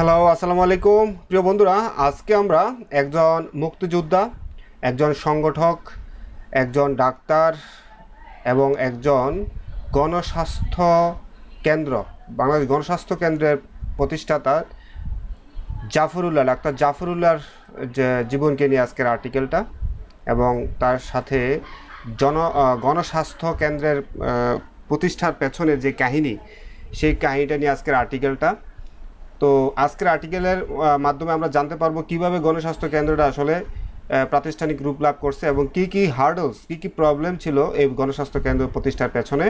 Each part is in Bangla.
হ্যালো আসসালামু আলাইকুম প্রিয় বন্ধুরা আজকে আমরা একজন মুক্তিযোদ্ধা একজন সংগঠক একজন ডাক্তার এবং একজন গণস্বাস্থ্য কেন্দ্র বাংলাদেশ গণস্বাস্থ্য কেন্দ্রের প্রতিষ্ঠাতা জাফরুল্লাহ ডাক্তার জাফরুল্লাহর যে জীবনকে নিয়ে আজকের আর্টিকেলটা এবং তার সাথে জন গণস্বাস্থ্য কেন্দ্রের প্রতিষ্ঠার পেছনের যে কাহিনী সেই কাহিনীটা নিয়ে আজকের আর্টিকেলটা তো আজকের আর্টিকেলের মাধ্যমে আমরা জানতে পারবো কিভাবে গণস্বাস্থ্য কেন্দ্রটা আসলে প্রাতিষ্ঠানিক রূপ লাভ করছে এবং কি কি হার্ডলস কি কি প্রবলেম ছিল এই গণস্বাস্থ্য কেন্দ্র প্রতিষ্ঠার পেছনে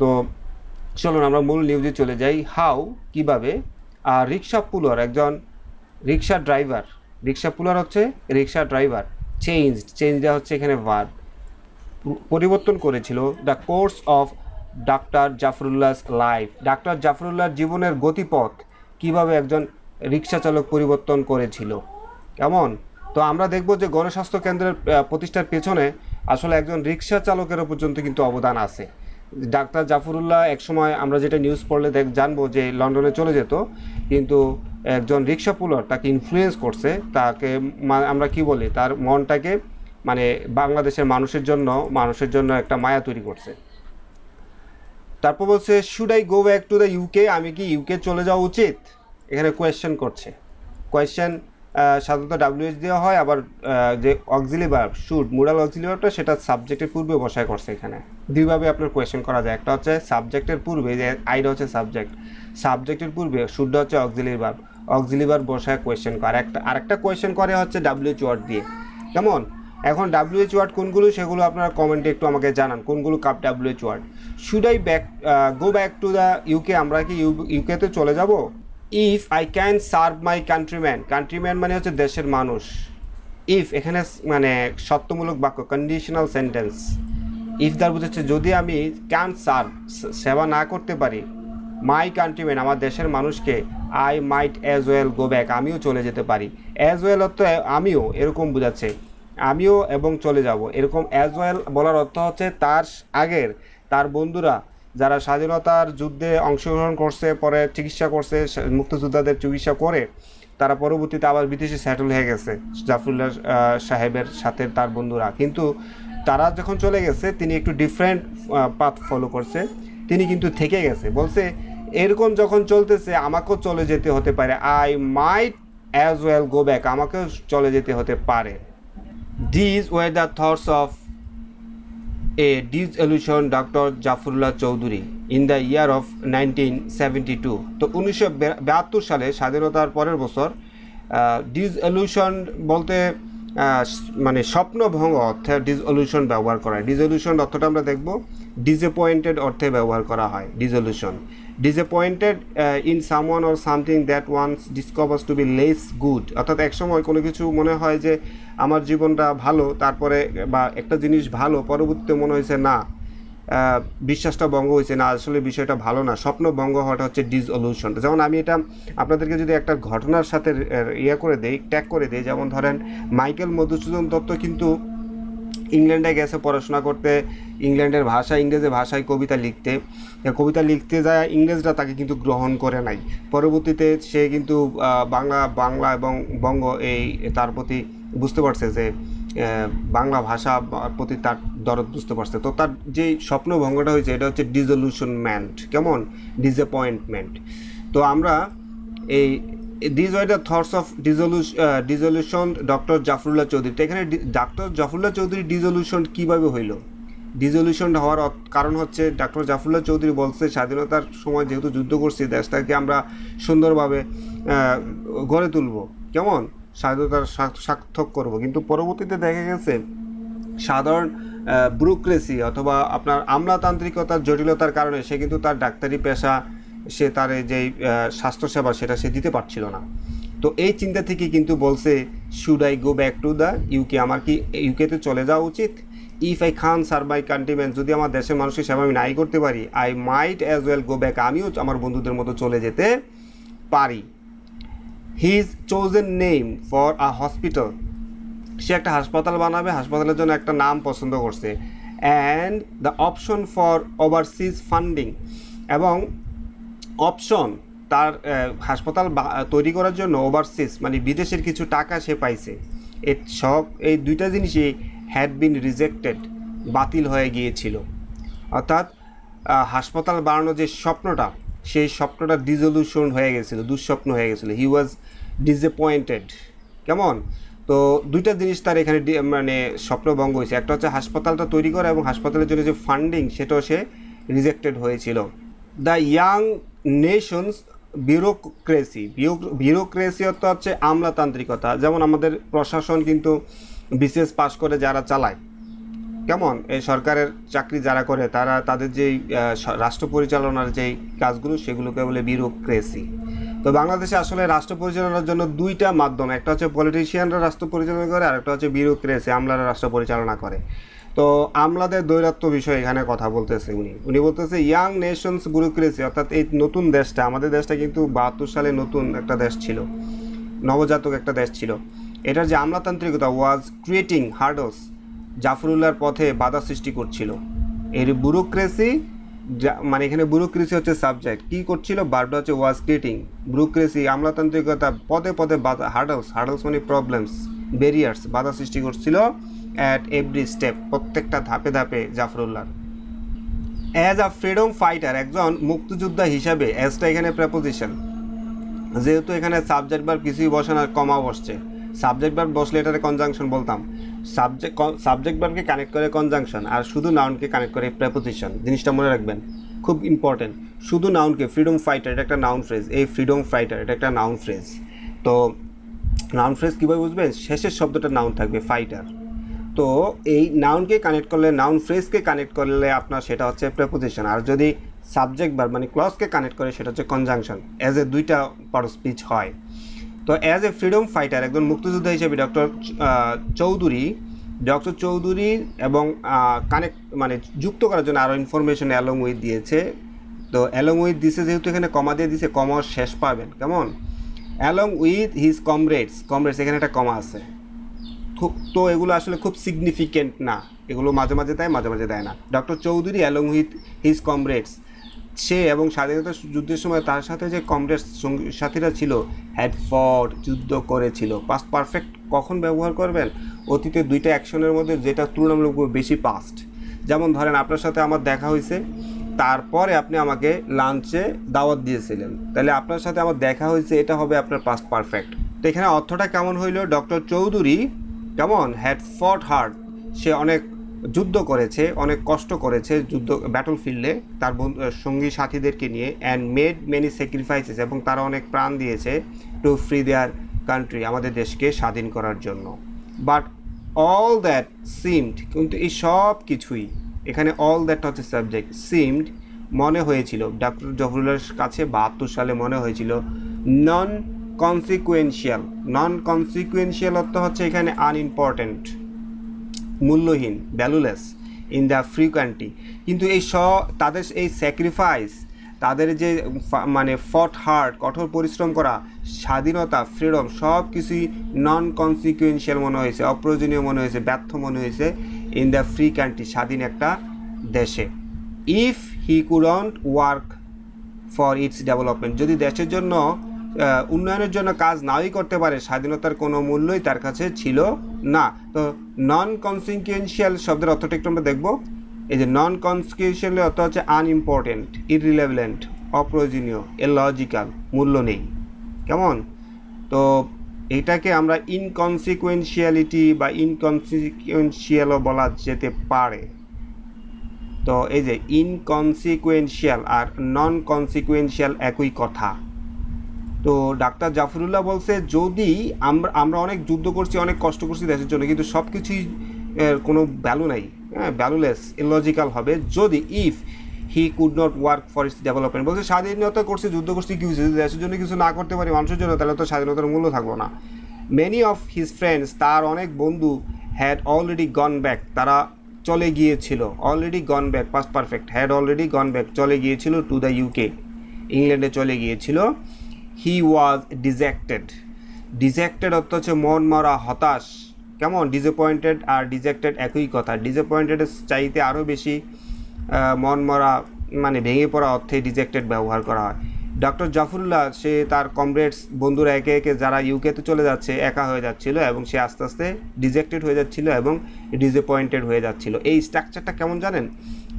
তো চলুন আমরা মূল নিউজে চলে যাই হাউ কিভাবে আর রিক্সা পুলার একজন রিক্সা ড্রাইভার রিক্সা পুলার হচ্ছে রিক্সা ড্রাইভার চেঞ্জ চেঞ্জটা হচ্ছে এখানে ভার পরিবর্তন করেছিল দ্য কোর্স অফ ডাক্তার জাফরুল্লাহস লাইফ ডাক্তার জাফরুল্লাহর জীবনের গতিপথ কিভাবে একজন রিক্সা চালক পরিবর্তন করেছিল কেমন তো আমরা দেখব যে গণস্বাস্থ্য কেন্দ্রের প্রতিষ্ঠার পেছনে আসলে একজন রিক্সা চালকেরও পর্যন্ত কিন্তু অবদান আছে ডাক্তার জাফরুল্লাহ একসময় আমরা যেটা নিউজ পড়লে দেখ জানবো যে লন্ডনে চলে যেত কিন্তু একজন রিক্সা পুলার তাকে ইনফ্লুয়েস করছে তাকে আমরা কি বলি তার মনটাকে মানে বাংলাদেশের মানুষের জন্য মানুষের জন্য একটা মায়া তৈরি করছে তারপর বলছে should I go back to the UK আমি কি ইউকে চলে যাওয়া উচিত এখানে কোয়েশ্চেন করছে কোয়েশ্চেন সাধারণত ডাব্লিউএস দেওয়া হয় আবার যে অক্সিলিভার শুড মুরাল অক্সিলিভারটা সেটা সাবজেক্টের পূর্বে বসায় করছে এখানে দুইভাবে আপনার কোয়েশ্চেন করা যায় একটা হচ্ছে সাবজেক্টের পূর্বে যে আইডা হচ্ছে সাবজেক্ট সাবজেক্টের পূর্বে শুডটা হচ্ছে অক্সিলিভার অক্সিলিভার বসায় কোয়েশ্চেন করে একটা আরেকটা কোয়েশ্চেন করে হচ্ছে ডাব্লিউএচ ওয়ার্ড দিয়ে কেমন এখন ডাব্লিউএচ ওয়ার্ড কোনগুলো সেগুলো আপনারা কমেন্টে একটু আমাকে জানান কোনগুলো কাপ WH word should I back go back to the UK আমরা কি ইউকেতে চলে যাব if I can serve my countryman countryman মানে হচ্ছে দেশের মানুষ ইফ এখানে মানে সত্যমূলক বাক্য কন্ডিশনাল সেন্টেন্স ইফ দার বুঝাচ্ছে যদি আমি ক্যান সার্ভ সেবা না করতে পারি মাই কান্ট্রিম্যান আমার দেশের মানুষকে I might as well go back আমিও চলে যেতে পারি অ্যাজ ওয়েল অর্থ আমিও এরকম বোঝাচ্ছে আমিও এবং চলে যাব এরকম অ্যাজ ওয়েল বলার অর্থ হচ্ছে তার আগের তার বন্ধুরা যারা স্বাধীনতার যুদ্ধে অংশগ্রহণ করছে পরে চিকিৎসা করছে মুক্তিযোদ্ধাদের চিকিৎসা করে তারা পরবর্তীতে আবার বিদেশে সেটেল হয়ে গেছে জাফরুল্লাহ সাহেবের সাথে তার বন্ধুরা কিন্তু তারা যখন চলে গেছে তিনি একটু ডিফারেন্ট পাথ ফলো করছে তিনি কিন্তু থেকে গেছে বলছে এরকম যখন চলতেছে আমাকেও চলে যেতে হতে পারে I might as well go back আমাকেও চলে যেতে হতে পারে these way the thoughts of a disillusioned Dr. Zafrullah Chowdhury in the year of nineteen seventy two তো উনিশশো সালে স্বাধীনতার পরের বছর ডিসঅলিউশন বলতে মানে স্বপ্নভঙ্গ অর্থে ডিজলিউশন ব্যবহার করা হয় ডিসঅলিউশন অর্থটা আমরা দেখব ডিসঅ্যাপয়েন্টেড অর্থে ব্যবহার করা হয় disillusion disappointed in someone or something that once discovers to be less good অর্থাৎ একসময় কোনো কিছু মনে হয় যে আমার জীবনটা ভালো তারপরে বা একটা জিনিস ভালো পরবর্তীতে মনে হয়েছে না বিশ্বাসটা ভঙ্গ হয়েছে না আসলে বিষয়টা ভালো না স্বপ্ন ভঙ্গ হওয়াটা হচ্ছে ডিসঅলিউশন যেমন আমি এটা আপনাদেরকে যদি একটা ঘটনার সাথে ইয়ে করে দেই ট্যাগ করে দেই যেমন ধরেন মাইকেল মধুসূদন দত্ত কিন্তু ইংল্যান্ডে গেছে পড়াশোনা করতে ইংল্যান্ডের ভাষা ইংরেজি ভাষায় কবিতা লিখতে কবিতা লিখতে যায় ইংরেজরা তাকে কিন্তু গ্রহণ করে নাই পরবর্তীতে সে কিন্তু বাংলা বাংলা এবং বঙ্গ এই তার প্রতি বুঝতে পারছে যে বাংলা ভাষা প্রতি তার দরদ বুঝতে পারছে তো তার যে স্বপ্নভঙ্গটা হয়েছে এটা হচ্ছে ডিজলিউশনমেন্ট কেমন ডিসঅ্যাপয়েন্টমেন্ট তো আমরা এই these were the thoughts of disillusion doctor Zafrullah Chowdhury এখানে ডক্টর জাফরুল্লাহ চৌধুরী ডিজলিউশন কীভাবে হইল ডিজলিউশন হওয়ার কারণ হচ্ছে ডক্টর জাফরুল্লাহ চৌধুরী বলছে স্বাধীনতার সময় যেহেতু যুদ্ধ করছি দেশটাকে আমরা সুন্দরভাবে গড়ে তুলব কেমন স্বাধীনতার সার্থক করব কিন্তু পরবর্তীতে দেখা গেছে সাধারণ ব্যুরোক্রেসি অথবা আপনার আমলাতান্ত্রিকতার জটিলতার কারণে সে কিন্তু তার ডাক্তারি পেশা সে তার যেই স্বাস্থ্যসেবা সেটা সে দিতে পারছিল না তো এই চিন্তা থেকে কিন্তু বলছে should I go back to the UK আমার কি ইউকেতে চলে যাওয়া উচিত if I can serve my countryman যদি আমার দেশের মানুষের সেবা আমি নাই করতে পারি I might as well go back আমিও আমার বন্ধুদের মতো চলে যেতে পারি his chosen name for a hospital সে একটা হাসপাতাল বানাবে হাসপাতালের জন্য একটা নাম পছন্দ করছে and the option for overseas funding এবং অপশন তার হাসপাতাল তৈরি করার জন্য ওভারসিস মানে বিদেশের কিছু টাকা সে পাইছে এ সব এই দুইটা জিনিসই হ্যাড বিন রিজেক্টেড বাতিল হয়ে গিয়েছিল অর্থাৎ হাসপাতাল বানানোর যে স্বপ্নটা সেই স্বপ্নটা ডিজলিউশন হয়ে গেছিলো দুঃস্বপ্ন হয়ে গেছিলো হি ওয়াজ ডিসঅ্যাপয়েন্টেড কেমন তো দুইটা জিনিস তার এখানে মানে স্বপ্নভঙ্গ হয়েছে একটা হচ্ছে হাসপাতালটা তৈরি করা এবং হাসপাতালের জন্য যে ফান্ডিং সেটাও সে রিজেক্টেড হয়েছিল the young nation's bureaucracy bureaucracy অর্থ হচ্ছে আমলাতান্ত্রিকতা যেমন আমাদের প্রশাসন কিন্তু বিশেষ পাশ করে যারা চালায় কেমন এই সরকারের চাকরি যারা করে তারা তাদের যেই রাষ্ট্র পরিচালনার যেই কাজগুলো সেগুলোকে বলে বিউরোক্রেসি তো বাংলাদেশে আসলে রাষ্ট্র পরিচালনার জন্য দুইটা মাধ্যম একটা হচ্ছে পলিটিশিয়ানরা রাষ্ট্র পরিচালনা করে আর একটা হচ্ছে বিউরোক্রেসি আমলারা রাষ্ট্র পরিচালনা করে তো আমলাদের দৈরাত্ম বিষয়ে এখানে কথা বলতেছে উনি উনি বলতেছে ইয়াং নেশনস ব্যুরোক্রেসি অর্থাৎ এই নতুন দেশটা আমাদের দেশটা কিন্তু বাহাত্তর সালে নতুন একটা দেশ ছিল নবজাতক একটা দেশ ছিল এটার যে আমলাতান্ত্রিকতা ওয়াজ ক্রিয়েটিং হার্ডস জাফরুল্লার পথে বাধা সৃষ্টি করছিল এর ব্যুরোক্রেসি মানে এখানে ব্যুরোক্রেসি হচ্ছে সাবজেক্ট কী করছিল বার্বটা হচ্ছে ওয়াজ ক্রিয়েটিং ব্যুরোক্রেসি আমলাতান্ত্রিকতা পদে পদে বাধা হার্ডস হার্ডস মানে প্রবলেমস ব্যারিয়ার্স বাধা সৃষ্টি করছিল অ্যাট এভরি স্টেপ প্রত্যেকটা ধাপে ধাপে জাফরুল্লাহর অ্যাজ আ ফ্রিডম ফাইটার একজন মুক্তিযোদ্ধা হিসাবে অ্যাজটা এখানে প্রেপোজিশন যেহেতু এখানে সাবজেক্ট বার কিছুই বসে না কমা বসছে সাবজেক্ট বার বসলে এটারে কনজাংশন বলতাম সাবজেক্ট সাবজেক্ট বারকে কানেক্ট করে কনজাংশন আর শুধু নাউনকে কানেক্ট করে প্রেপোজিশন জিনিসটা মনে রাখবেন খুব ইম্পর্টেন্ট শুধু নাউনকে ফ্রিডম ফাইটার এটা একটা নাউন ফ্রেজ এই ফ্রিডম ফাইটার এটা একটা নাউন ফ্রেজ তো নাউন ফ্রেজ কীভাবে বুঝবেন শেষের শব্দটা নাউন থাকবে ফাইটার তো এই নাউনকে কানেক্ট করলে নাউন ফ্রেজকে কানেক্ট করলে আপনার সেটা হচ্ছে প্রেপোজিশন আর যদি সাবজেক্ট বার মানে ক্লজকে কানেক্ট করে সেটা হচ্ছে কনজাংশন অ্যাজ এ দুইটা পর স্পিচ হয় তো অ্যাজ এ ফ্রিডম ফাইটার একজন মুক্তিযোদ্ধা হিসেবে ডক্টর চৌধুরী ডক্টর চৌধুরী এবং কানেক্ট মানে যুক্ত করার জন্য আরও ইনফরমেশন অ্যালং উইথ দিয়েছে তো অ্যালং উইথ দিছে যেহেতু এখানে কমা দিয়ে দিছে কমা শেষ পাবেন কেমন along with his comrades comrades এখানে একটা কমা আছে খুব তো এগুলো আসলে খুব সিগনিফিকেন্ট না এগুলো মাঝে মাঝে দেয় মাঝে মাঝে দেয় না doctor Chowdhury along with his comrades সে এবং স্বাধীনতা যুদ্ধের সময় তার সাথে যে কমরেডস সাথীরা ছিল হ্যাড যুদ্ধ করেছিল পাস্ট পারফেক্ট কখন ব্যবহার করবেন অতীতে দুইটা অ্যাকশনের মধ্যে যেটা তুলনামূলক বেশি পাস্ট যেমন ধরেন আপনার সাথে আমার দেখা হয়েছে তারপরে আপনি আমাকে লাঞ্চে দাওয়াত দিয়েছিলেন তাহলে আপনার সাথে আমার দেখা হয়েছে এটা হবে আপনার পাস্ট পারফেক্ট তো এখানে অর্থটা কেমন হইল ডক্টর চৌধুরী কেমন হ্যাড ফট হার্ড সে অনেক যুদ্ধ করেছে অনেক কষ্ট করেছে যুদ্ধ ব্যাটল ফিল্ডে তার সঙ্গী সাথীদেরকে নিয়ে অ্যান্ড মেড মেনি স্যাক্রিফাইসেস এবং তারা অনেক প্রাণ দিয়েছে টু ফ্রি দেয়ার কান্ট্রি আমাদের দেশকে স্বাধীন করার জন্য বাট অল দ্যাট সিমড কিন্তু এই সব কিছুই এখানে অল দ্যাট হচ্ছে সাবজেক্ট সিমড মনে হয়েছিল ডক্টর জহরুলের কাছে বাহাত্তর সালে মনে হয়েছিল নন কনসিকুয়েন্সিয়াল নন কনসিকুয়েন্সিয়াল অর্থ হচ্ছে এখানে আনইম্পর্টেন্ট মূল্যহীন ভ্যালুলেস ইন দ্য ফ্রিকুয়েন্টি কিন্তু এই স তাদের এই স্যাক্রিফাইস তাদের যে মানে ফট হার্ট কঠোর পরিশ্রম করা স্বাধীনতা ফ্রিডম সব কিছুই নন কনসিকুয়েন্সিয়াল মনে হয়েছে অপ্রয়োজনীয় মনে হয়েছে ব্যর্থ মনে হয়েছে ইন দ্য ফ্রি কান্ট্রি স্বাধীন একটা দেশে if he couldn't work for its development যদি দেশের জন্য উন্নয়নের জন্য কাজ নাওই করতে পারে স্বাধীনতার কোনো মূল্যই তার কাছে ছিল না তো নন কনসিকুয়েন্সিয়াল শব্দের অর্থটা একটু আমরা দেখবো এই যে নন কনসিকুয়েন্সিয়ালের অর্থ হচ্ছে আনইম্পর্টেন্ট ইরিলেভেলেন্ট অপ্রয়োজনীয় লজিক্যাল মূল্য নেই কেমন তো এটাকে আমরা ইনকনসিকুয়েন্সিয়ালিটি বা ইনকনসিকুয়েন্সিয়ালও বলা যেতে পারে তো এই যে ইনকনসিকুয়েন্সিয়াল আর নন কনসিকুয়েন্সিয়াল একই কথা তো ডাক্তার জাফরুল্লাহ বলছে যদি আমরা আমরা অনেক যুদ্ধ করছি অনেক কষ্ট করছি দেশের জন্য কিন্তু সব কিছুই কোনো ভ্যালু নাই হ্যাঁ ভ্যালুলেস ইলজিক্যাল হবে যদি if he could not work for his development বলছে স্বাধীনতা করছে যুদ্ধ করছে কি হয়েছে দেশের জন্য কিছু না করতে পারি মানুষের জন্য তাহলে তো স্বাধীনতার মূল্য থাকলো না মেনি অফ হিজ ফ্রেন্ডস তার অনেক বন্ধু হ্যাড অলরেডি গন ব্যাক তারা চলে গিয়েছিল already gone back past perfect had already gone back চলে গিয়েছিল টু দ্য ইউকে ইংল্যান্ডে চলে গিয়েছিল হি ওয়াজ ডিজেক্টেড ডিজেক্টেড অর্থ হচ্ছে মন মরা হতাশ কেমন ডিজঅপয়েন্টেড আর ডিজেক্টেড একই কথা ডিজঅপয়েন্টেড চাইতে আরও বেশি মন মরা মানে ভেঙে পড়া অর্থে ডিজেক্টেড ব্যবহার করা হয় ডক্টর জাফরুল্লাহ সে তার কমরেডস বন্ধুরা একে একে যারা ইউকেতে চলে যাচ্ছে একা হয়ে যাচ্ছিল এবং সে আস্তে আস্তে ডিজেক্টেড হয়ে যাচ্ছিল এবং ডিজঅপয়েন্টেড হয়ে যাচ্ছিল এই স্ট্রাকচারটা কেমন জানেন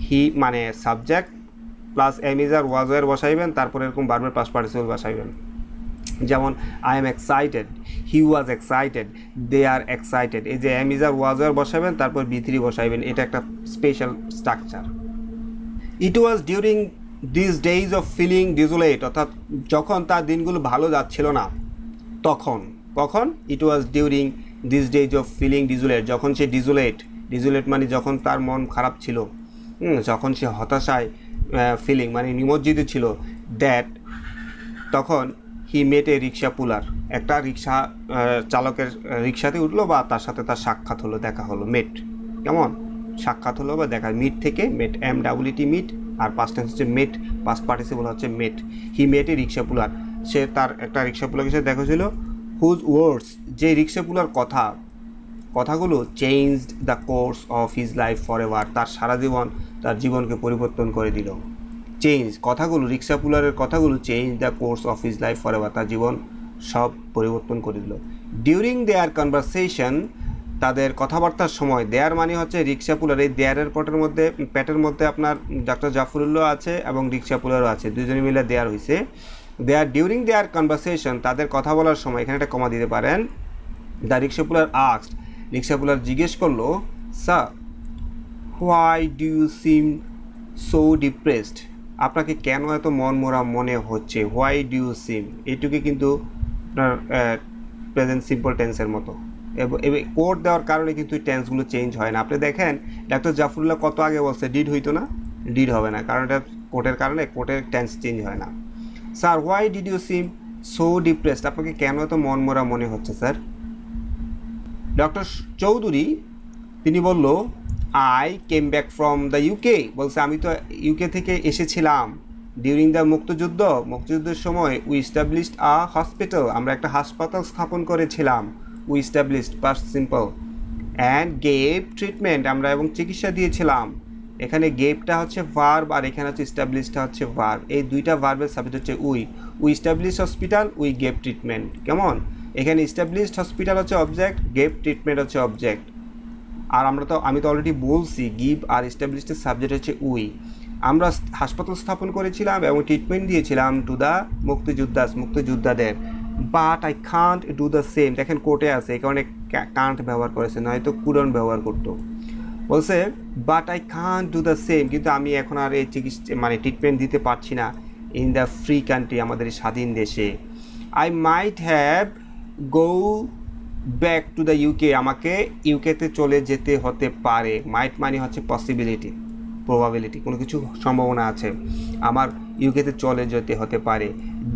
হি মানে সাবজেক্ট প্লাস ওয়াজ ওয়াজওয়ের বসাইবেন তারপর এরকম বারবার পাস পার্টিসিপল বসাইবেন যেমন I am excited he was excited they are excited এই যে এম ইজ আর ওয়াজ আর বসাবেন তারপর বি থ্রি বসাইবেন এটা একটা special structure it was during this days of feeling desolate অর্থাৎ যখন তার দিনগুলো ভালো যাচ্ছিল না তখন কখন it was during this days of feeling desolate যখন সে ডিজুলেট ডিজুলেট মানে যখন তার মন খারাপ ছিল যখন সে হতাশায় ফিলিং মানে নিমজ্জিত ছিল দ্যাট তখন হি মেট এ রিক্সা পুলার একটা রিক্সা চালকের রিক্সাতে উঠলো বা তার সাথে তার সাক্ষাৎ হলো দেখা হলো মেট কেমন সাক্ষাৎ হলো বা দেখা মিট থেকে মেট এম ডাব্লিউটি মিট আর পাস্ট টেন্স হচ্ছে মেট পাস্ট পার্টিসিপল হচ্ছে মেট হি মেট এ রিক্সা পুলার সে তার একটা রিক্সা পুলার সাথে দেখা ছিল হুজ ওয়ার্ডস যে রিক্সা পুলার কথা কথাগুলো change the course of his life for ever তার সারা জীবন তার জীবনকে পরিবর্তন করে দিল চেঞ্জ কথাগুলো রিক্সা পুলারের কথাগুলো change the course of his life for ever তার জীবন সব পরিবর্তন করে দিল ডিউরিং দেয়ার কনভারসেশন তাদের কথাবার্তার সময় দেয়ার মানে হচ্ছে রিক্সা পুলার এই দেয়ারের পটের মধ্যে প্যাটের মধ্যে আপনার ডক্টর জাফরুল্লাহ আছে এবং রিক্সা পুলারও আছে দুজনে মিলে দেয়ার হয়েছে দেয়ার ডিউরিং দেয়ার কনভারসেশন তাদের কথা বলার সময় এখানে একটা কমা দিতে পারেন দ্য রিক্সা পুলার আক্সড রিক্সা পুলার জিজ্ঞেস করলো sir why do you seem so depressed আপনাকে কেন এত মনমোরা মনে হচ্ছে হোয়াই ডিউ সিম এটুকু কিন্তু আপনার প্রেজেন্ট সিম্পল টেন্সের মতো কোর্ট দেওয়ার কারণে কিন্তু টেন্সগুলো চেঞ্জ হয় না আপনি দেখেন ডাক্তার জাফরুল্লাহ কত আগে বলছে ডিড হইতো না ডিড হবে না কারণ এটা কোর্টের কারণে কোর্টের টেন্স চেঞ্জ হয় না sir why did you seem so depressed আপনাকে কেন এত মোরা মনে হচ্ছে স্যার ডক্টর চৌধুরী তিনি বলল I came back from the UK বলছে আমি তো ইউকে থেকে এসেছিলাম ডিউরিং দ্য মুক্তযুদ্ধ মুক্তযুদ্ধের সময় উই স্টাবলিশড আ হসপিটাল আমরা একটা হাসপাতাল স্থাপন করেছিলাম উই স্টাবলিশড পার্স সিম্পল অ্যান্ড গেপ ট্রিটমেন্ট আমরা এবং চিকিৎসা দিয়েছিলাম এখানে গেপটা হচ্ছে ভার্ব আর এখানে হচ্ছে স্টাবলিশটা হচ্ছে ভার্ব এই দুইটা ভার্বের সাবজেক্ট হচ্ছে we we establish hospital we gave treatment কেমন এখানে স্টাবলিশড হসপিটাল হচ্ছে অবজেক্ট গেপ ট্রিটমেন্ট হচ্ছে অবজেক্ট আর আমরা তো আমি তো অলরেডি বলছি গিভ আর এস্টাবলিশড সাবজেক্ট হচ্ছে উই আমরা হাসপাতাল স্থাপন করেছিলাম এবং ট্রিটমেন্ট দিয়েছিলাম টু দ্য মুক্তিযোদ্ধাস মুক্তিযোদ্ধাদের but I can't do the same দেখেন কোর্টে আছে এই কারণে কান্ট ব্যবহার করেছে নয়তো কুরন ব্যবহার করতো বলছে but I can't do the same কিন্তু আমি এখন আর এই চিকিৎসা মানে ট্রিটমেন্ট দিতে পারছি না ইন দ্য ফ্রি কান্ট্রি আমাদের স্বাধীন দেশে I might have go back to the UK আমাকে ইউকেতে চলে যেতে হতে পারে মাইট মানি হচ্ছে পসিবিলিটি প্রবাবিলিটি কোনো কিছু সম্ভাবনা আছে আমার ইউকেতে চলে যেতে হতে পারে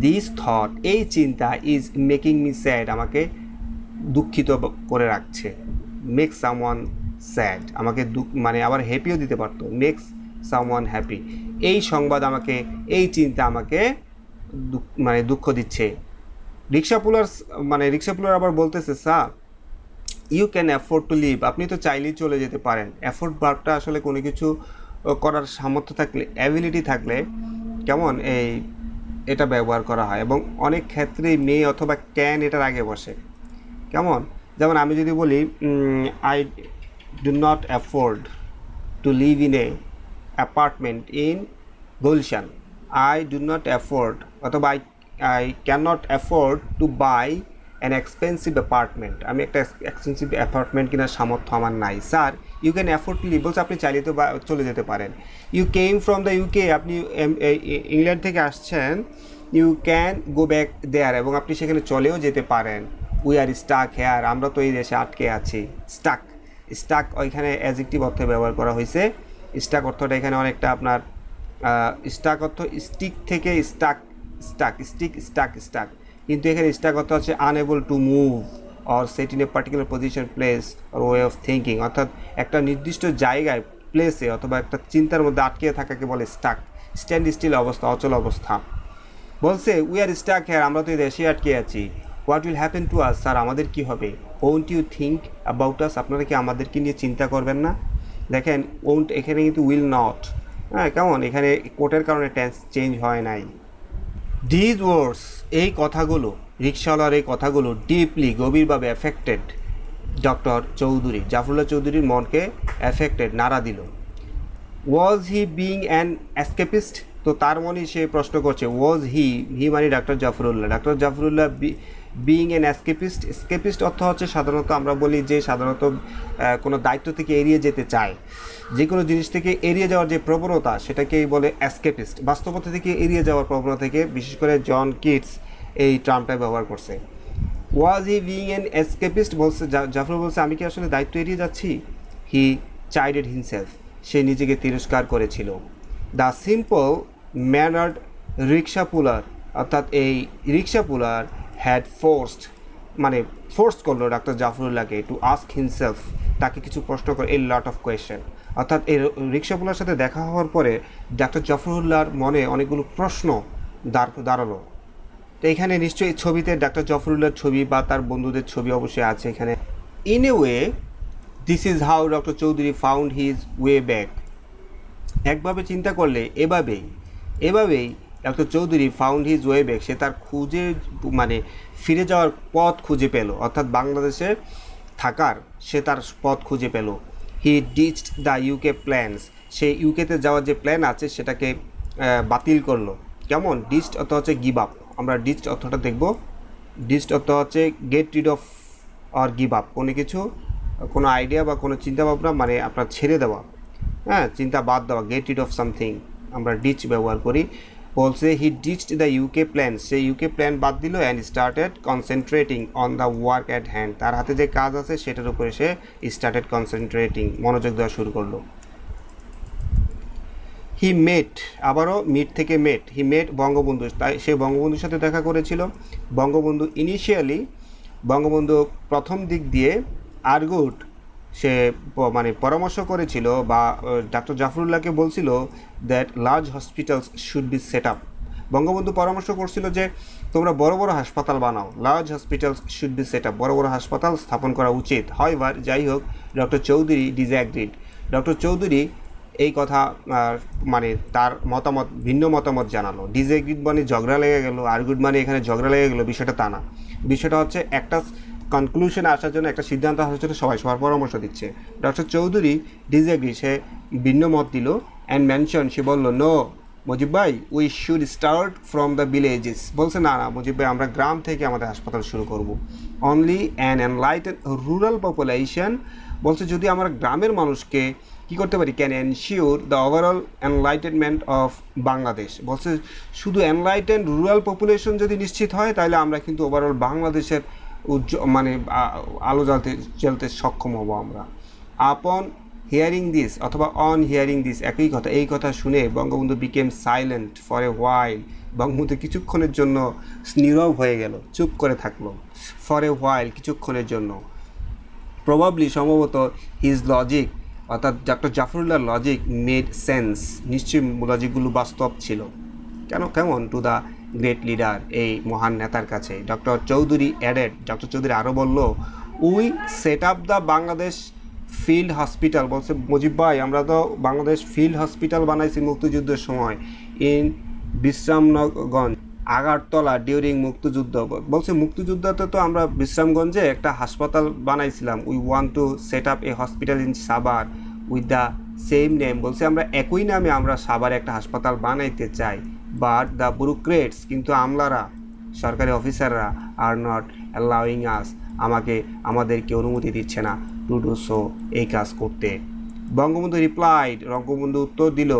দিস থট এই চিন্তা ইজ মেকিং মি স্যাড আমাকে দুঃখিত করে রাখছে মেক ওয়ান স্যাড আমাকে মানে আবার হ্যাপিও দিতে পারতো মেক্স ওয়ান হ্যাপি এই সংবাদ আমাকে এই চিন্তা আমাকে মানে দুঃখ দিচ্ছে রিক্সা পুলার মানে রিক্সা পুলার আবার বলতেছে sir you can afford to live আপনি তো চাইলেই চলে যেতে পারেন অ্যাফোর্ড বারটা আসলে কোনো কিছু করার সামর্থ্য থাকলে অ্যাবিলিটি থাকলে কেমন এই এটা ব্যবহার করা হয় এবং অনেক ক্ষেত্রেই মে অথবা ক্যান এটার আগে বসে কেমন যেমন আমি যদি বলি I do not afford to live in a apartment in Gulshan I do not afford অথবা I I cannot afford to buy an expensive apartment আমি একটা এক্সপেন্সিভ অ্যাপার্টমেন্ট কেনার সামর্থ্য আমার নাই sir you can afford to live আপনি চালিয়ে চলে যেতে পারেন you came from the UK আপনি ইংল্যান্ড থেকে আসছেন you can go back there এবং আপনি সেখানে চলেও যেতে পারেন উই আর স্টাক হেয়ার আমরা তো এই দেশে আটকে আছি স্টাক স্টাক ওইখানে অ্যাজেক্টিভ অর্থে ব্যবহার করা হয়েছে স্টাক অর্থটা এখানে অনেকটা আপনার স্টাক অর্থ স্টিক থেকে stuck stuck stick stuck stuck কিন্তু এখানে স্টাক অর্থ হচ্ছে unable to move or set in a particular position place or way of thinking অর্থাৎ একটা নির্দিষ্ট জায়গায় প্লেসে অথবা একটা চিন্তার মধ্যে আটকে থাকাকে বলে স্টাক স্ট্যান্ড স্টিল অবস্থা অচল অবস্থা বলছে উই আর স্টাক হ্যার আমরা তো এই দেশে আটকে আছি what will happen to us sir আমাদের কি হবে won't you think about us আপনারা কি আমাদেরকে নিয়ে চিন্তা করবেন না দেখেন ওন্ট এখানে কিন্তু উইল নট হ্যাঁ কেমন এখানে কোটের কারণে টেন্স চেঞ্জ হয় নাই ডিজ ওয়ার্ডস এই কথাগুলো রিক্সাওয়ালার এই কথাগুলো ডিপলি গভীরভাবে অ্যাফেক্টেড ডক্টর চৌধুরী জাফরুল্লাহ চৌধুরীর মনকে অ্যাফেক্টেড নাড়া দিল ওয়াজ হি বিং অ্যান অ্যাসকেপিস্ট তো তার মনে সে প্রশ্ন করছে ওয়াজ হি হি মানে ডাক্তার জাফরুল্লাহ ডাক্তার Zafrullah being an escapist escapist অর্থ হচ্ছে সাধারণত আমরা বলি যে সাধারণত কোনো দায়িত্ব থেকে এড়িয়ে যেতে চায় যে কোনো জিনিস থেকে এড়িয়ে যাওয়ার যে প্রবণতা সেটাকেই বলে অ্যাসকেপিস্ট বাস্তবতা থেকে এড়িয়ে যাওয়ার প্রবণতা থেকে বিশেষ করে জন কিটস এই টার্মটা ব্যবহার করছে ওয়াজ হি বিইং এন এসকেপিস্ট বলছে জাফর বলছে আমি কি আসলে দায়িত্ব এড়িয়ে যাচ্ছি হি চাইডেড হিমসেলফ সে নিজেকে তিরস্কার করেছিল দ্য সিম্পল ম্যানার্ড রিক্সা পুলার অর্থাৎ এই রিক্সা পুলার হ্যাড ফোর্সড মানে ফোর্স করলো ডাক্তার জাফরুল্লাহকে টু আস্ক হিমসেলফ তাকে কিছু প্রশ্ন করে এ লট অফ কোয়েশ্চেন অর্থাৎ এই রিক্সাগুলোর সাথে দেখা হওয়ার পরে ডাক্তার জাফরুল্লাহর মনে অনেকগুলো প্রশ্ন দাঁড় দাঁড়ালো তো এখানে নিশ্চয়ই ছবিতে ডাক্তার জাফরুল্লাহর ছবি বা তার বন্ধুদের ছবি অবশ্যই আছে এখানে in a way this is how doctor Chowdhury found his way back একভাবে চিন্তা করলে এভাবেই এভাবেই doctor Chowdhury found his way back সে তার খুঁজে মানে ফিরে যাওয়ার পথ খুঁজে পেল অর্থাৎ বাংলাদেশে থাকার সে তার পথ খুঁজে পেল he ditched the UK plans সে ইউকেতে যাওয়ার যে প্ল্যান আছে সেটাকে বাতিল করলো কেমন ডিস্ট অর্থ হচ্ছে গিভ আপ আমরা ডিস্ট অর্থটা দেখব ডিস্ট অর্থ হচ্ছে গেট রিড অফ আর গিভ আপ কোনো কিছু কোনো আইডিয়া বা কোনো চিন্তাভাবনা মানে আপনার ছেড়ে দেওয়া হ্যাঁ চিন্তা বাদ দেওয়া গেট রিড অফ সামথিং আমরা ডিচ ব্যবহার করি বলছে he ditched the UK plan সে ইউকে প্ল্যান বাদ দিল and started concentrating on the work at hand তার হাতে যে কাজ আছে সেটার উপরে সে স্টার্টেড কনসেন্ট্রেটিং মনোযোগ দেওয়া শুরু করলো হি মেট আবারও মিট থেকে মেট হি মেট বঙ্গবন্ধু তাই সে বঙ্গবন্ধুর সাথে দেখা করেছিল বঙ্গবন্ধু ইনিশিয়ালি বঙ্গবন্ধু প্রথম দিক দিয়ে আর্গুড সে মানে পরামর্শ করেছিল বা ডাক্তার জাফরুল্লাহকে বলছিল that large hospitals should be set up Bangabandhu পরামর্শ করছিল যে তোমরা বড় বড় হাসপাতাল বানাও large hospitals should be set up বড় বড় হাসপাতাল স্থাপন করা উচিত হয়বার যাই হোক doctor Chowdhury disagreed doctor Chowdhury এই কথা মানে তার মতামত ভিন্ন মতামত জানালো ডিজে মানে ঝগড়া লেগে গেলো আর্গুড মানে এখানে ঝগড়া লেগে গেলো বিষয়টা তা না বিষয়টা হচ্ছে একটা কনক্লুশনে আসার জন্য একটা সিদ্ধান্ত আসার জন্য সবাই সবার পরামর্শ দিচ্ছে ডক্টর চৌধুরী ডিজেগ্রি সে ভিন্ন মত দিল অ্যান্ড মেনশন সে বলল নো মুজিব ভাই we should start from the villages বলছে না না মুজিব ভাই আমরা গ্রাম থেকে আমাদের হাসপাতাল শুরু করব only an enlightened rural population বলছে যদি আমরা গ্রামের মানুষকে কি করতে পারি can ensure the overall enlightenment of Bangladesh বলছে শুধু এনলাইটেন রুরাল পপুলেশন যদি নিশ্চিত হয় তাহলে আমরা কিন্তু ওভারঅল বাংলাদেশের উজ্জ মানে আলো জ্বালতে জ্বালতে সক্ষম হব আমরা আপন হিয়ারিং দিস অথবা অন হিয়ারিং দিস একই কথা এই কথা শুনে Bangabandhu became silent for a while Bangabandhu কিছুক্ষণের জন্য নীরব হয়ে গেল চুপ করে থাকলো ফর এ হোয়াইল কিছুক্ষণের জন্য প্রবাবলি সম্ভবত হিজ লজিক অর্থাৎ doctor Zafrullah logic made sense নিশ্চয়ই লজিকগুলো বাস্তব ছিল কেন কেমন টু দ্য গ্রেট লিডার এই মহান নেতার কাছে doctor Chowdhury added doctor Chowdhury আরও বলল we set up the Bangladesh field hospital বলছে মুজিব ভাই আমরা তো বাংলাদেশ ফিল্ড হসপিটাল বানাইছি মুক্তিযুদ্ধের সময় ইন বিশ্রামগঞ্জ আগারতলা ডিউরিং মুক্তিযুদ্ধ বলছে মুক্তিযুদ্ধতে তো আমরা বিশ্রামগঞ্জে একটা হাসপাতাল বানাইছিলাম we want to set up a hospital in Savar with the same name বলছে আমরা একই নামে আমরা সাবারে একটা হাসপাতাল বানাইতে চাই বাট দ্য ব্যুরোক্রেটস কিন্তু আমলারা সরকারি অফিসাররা আর নট অ্যালাউইং আস আমাকে আমাদেরকে অনুমতি দিচ্ছে না টু ডু সো এই কাজ করতে বঙ্গবন্ধু রিপ্লাইড বঙ্গবন্ধু উত্তর দিল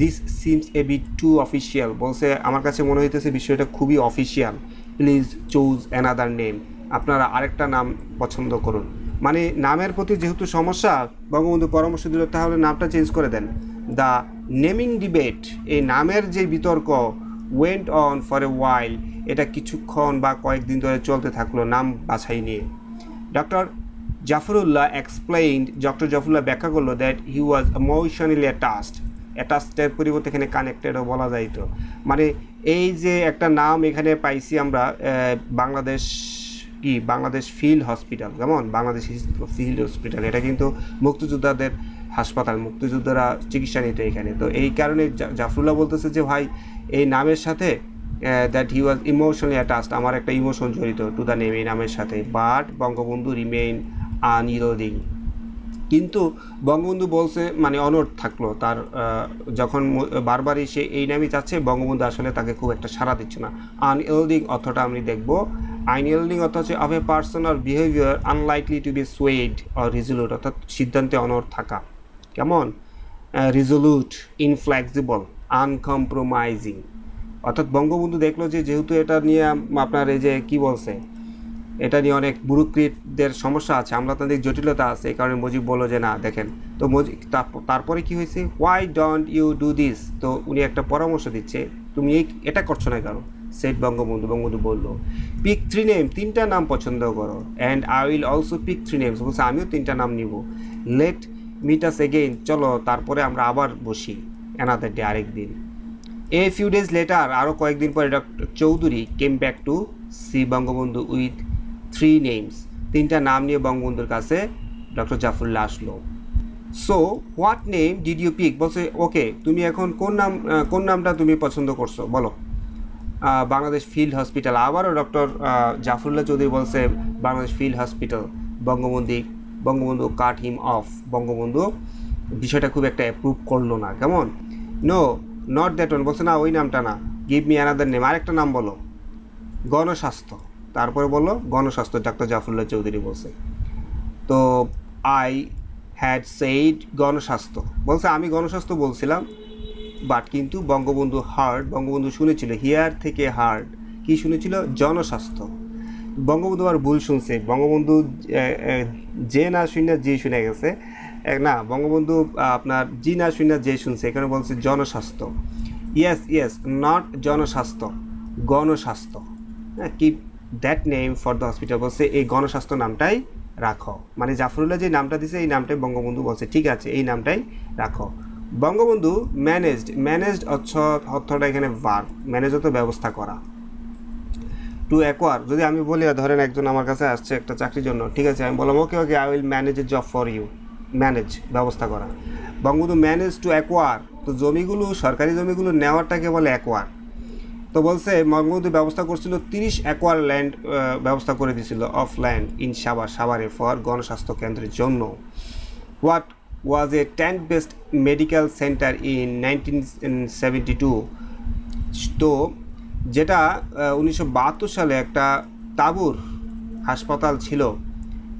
this seems a be too official বলছে আমার কাছে মনে হইতেছে বিষয়টা খুবই official please choose another name আপনারা আরেকটা নাম পছন্দ করুন মানে নামের প্রতি যেহেতু সমস্যা বঙ্গবন্ধু পরামর্শ দিল তাহলে নামটা চেঞ্জ করে দেন দ্য নেমিং ডিবেট এই নামের যে বিতর্ক went on for a while এটা কিছুক্ষণ বা কয়েকদিন ধরে চলতে থাকলো নাম বাছাই নিয়ে doctor Zafrullah explained doctor Zafrullah ব্যাখ্যা করলো that he was emotionally attached অ্যাটাচডের পরিবর্তে এখানে কানেক্টেডও বলা যাইত মানে এই যে একটা নাম এখানে পাইছি আমরা বাংলাদেশ কি বাংলাদেশ ফিল্ড হসপিটাল যেমন বাংলাদেশ ফিল্ড হসপিটাল এটা কিন্তু মুক্তিযোদ্ধাদের হাসপাতাল মুক্তিযোদ্ধারা চিকিৎসা নিত এখানে তো এই কারণে জাফরুল্লাহ বলতেছে যে ভাই এই নামের সাথে that he was emotionally attached আমার একটা ইমোশন জড়িত টু দ্য নেম এই নামের সাথে বাট বঙ্গবন্ধু রিমেইন আনইরোদিং কিন্তু বঙ্গবন্ধু বলছে মানে অনর থাকলো তার যখন বারবারই সে এই নামই চাচ্ছে বঙ্গবন্ধু আসলে তাকে খুব একটা সাড়া দিচ্ছে না আনএলডিং অর্থটা আমি দেখব আইনএলডিং অর্থ হচ্ছে of a person or behaviour unlikely to be swayed or resolute অর্থাৎ সিদ্ধান্তে অনর থাকা কেমন রিজলুট ইনফ্লেক্সিবল আনকম্প্রোমাইজিং অর্থাৎ বঙ্গবন্ধু দেখলো যে যেহেতু এটা নিয়ে আপনার এই যে কি বলছে এটা নিয়ে অনেক ব্যুরোক্রেটদের সমস্যা আছে আমলাতান্ত্রিক জটিলতা আছে এই কারণে মজিব বলো যে না দেখেন তো মজিব তারপরে কি হয়েছে why don't you do this তো উনি একটা পরামর্শ দিচ্ছে তুমি এই এটা করছো না কেন সেট বঙ্গবন্ধু বঙ্গবন্ধু বলল পিক থ্রি নেম তিনটা নাম পছন্দ করো and I will also pick three names বলছে আমিও তিনটা নাম নিব লেট মিট আস এগেইন চলো তারপরে আমরা আবার বসি অ্যানাদার ডে আরেক দিন এ ফিউ ডেজ লেটার আরও কয়েকদিন পরে doctor Chowdhury came back to see Bangabandhu with three names তিনটা নাম নিয়ে বঙ্গবন্ধুর কাছে ডক্টর জাফরুল্লাহ আসলো so what name did you pick বলছে ওকে তুমি এখন কোন নাম কোন নামটা তুমি পছন্দ করছো বলো বাংলাদেশ ফিল্ড হসপিটাল আবারও ডক্টর জাফরুল্লাহ চৌধুরী বলছে Bangladesh field hospital Bangabandhu Bangabandhu cut him off Bangabandhu বিষয়টা খুব একটা অ্যাপ্রুভ করলো না কেমন নো নট দ্যাট ওয়ান বলছে না ওই নামটা না গিভ মি অ্যানাদার নেম একটা নাম বলো গণস্বাস্থ্য তারপরে বললো গণস্বাস্থ্য ডাক্তার জাফরুল্লাহ চৌধুরী বলছে তো আই হ্যাড সেইড গণস্বাস্থ্য বলছে আমি গণস্বাস্থ্য বলছিলাম বাট কিন্তু বঙ্গবন্ধু হার্ট বঙ্গবন্ধু শুনেছিল হিয়ার থেকে হার্ট কি শুনেছিল জনস্বাস্থ্য বঙ্গবন্ধু আর ভুল শুনছে বঙ্গবন্ধু যে না শুনে যে শুনে গেছে না বঙ্গবন্ধু আপনার জি না শুনে যে শুনছে এখানে বলছে জনস্বাস্থ্য ইয়েস ইয়েস নট জনস্বাস্থ্য গণস্বাস্থ্য হ্যাঁ কি that name for the hospital বলছে এই গণস্বাস্থ্য নামটাই রাখো মানে জাফরুল্লাহ যে নামটা দিছে এই নামটাই বঙ্গবন্ধু বলছে ঠিক আছে এই নামটাই রাখো বঙ্গবন্ধু ম্যানেজড ম্যানেজড অর্থ অর্থটা এখানে ভার ম্যানেজ অর্থ ব্যবস্থা করা টু অ্যাকোয়ার যদি আমি বলি ধরেন একজন আমার কাছে আসছে একটা চাকরির জন্য ঠিক আছে আমি বললাম okay okay I will manage a job for you manage ব্যবস্থা করা বঙ্গবন্ধু ম্যানেজ টু অ্যাকোয়ার তো জমিগুলো সরকারি জমিগুলো নেওয়ারটাকে বলে অ্যাকোয়ার তো বলছে বঙ্গবন্ধু ব্যবস্থা করছিল তিরিশ অ্যাকোয়ার ল্যান্ড ব্যবস্থা করে দিছিল অফ ল্যান্ড ইন সাবার সাভারে ফর গণস্বাস্থ্য কেন্দ্রের জন্য what was a tent based medical centre in nineteen seventy two তো যেটা উনিশশো সালে একটা তাবুর হাসপাতাল ছিল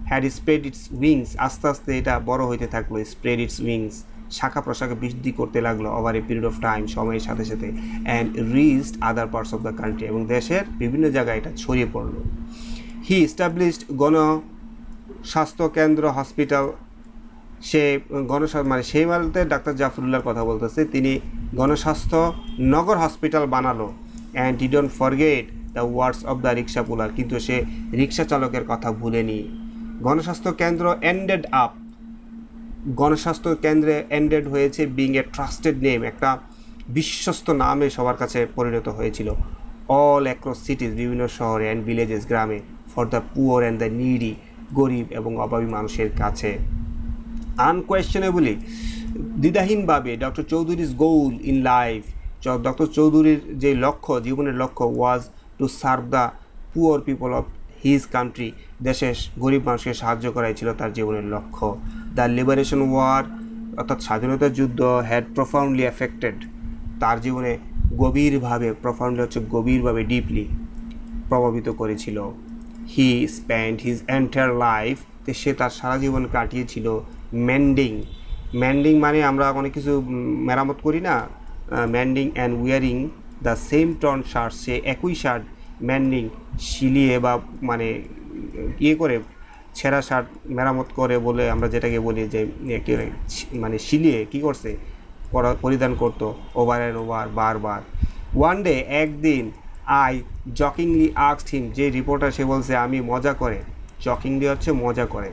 হ্যাড স্প্রেড ইটস উইংস আস্তে আস্তে এটা বড় হইতে থাকলো স্প্রেড ইটস উইংস শাখা প্রশাখা বৃদ্ধি করতে লাগলো over a period of time সময়ের সাথে সাথে and reached other parts of the country এবং দেশের বিভিন্ন জায়গায় এটা ছড়িয়ে পড়লো হি স্টাবলিশড গণ স্বাস্থ্য কেন্দ্র হসপিটাল সে গণ মানে সেই মালতে ডাক্তার জাফরুল্লাহর কথা বলতেছে তিনি গণস্বাস্থ্য নগর হসপিটাল বানালো and the don't forget the words of the rickshaw puller কিন্তু সে রিক্সা চালকের কথা ভুলেনি গণস্বাস্থ্য কেন্দ্র এন্ডেড আপ গণস্বাস্থ্য কেন্দ্রে এন্ডেড হয়েছে বিং এ ট্রাস্টেড নেম একটা বিশ্বস্ত নামে সবার কাছে পরিণত হয়েছিল অল অ্যাক্রস সিটিজ বিভিন্ন শহরে অ্যান্ড ভিলেজেস গ্রামে for the poor and the needy গরিব এবং অভাবী মানুষের কাছে আনকোয়েশনেবলি দ্বিধাহীনভাবে doctor Chowdhury's goal in life doctor চৌধুরীর যে লক্ষ্য জীবনের লক্ষ্য was to serve the poor people of his country দেশের গরিব মানুষকে সাহায্য করাই ছিল তার জীবনের লক্ষ্য দ্য লিবারেশন ওয়ার অর্থাৎ স্বাধীনতা যুদ্ধ হ্যাড প্রফাউন্ডলি এফেক্টেড তার জীবনে গভীরভাবে প্রফাউন্ডলি হচ্ছে গভীরভাবে ডিপলি প্রভাবিত করেছিল he spend his entire life সে তার সারা জীবন কাটিয়েছিল মেন্ডিং মেন্ডিং মানে আমরা অনেক কিছু মেরামত করি না mending and wearing the same torn shirt সে একই শার্ট ম্যান্ডিং শিলিয়ে বা মানে ইয়ে করে ছেঁড়া শার্ট মেরামত করে বলে আমরা যেটাকে বলি যে মানে শিলিয়ে কি করছে পরিধান করতো ওভার অ্যান্ড ওভার বারবার ওয়ান ডে একদিন আই জকিংলি আক্সড হিম যে রিপোর্টার সে বলছে আমি মজা করে জকিংলি হচ্ছে মজা করে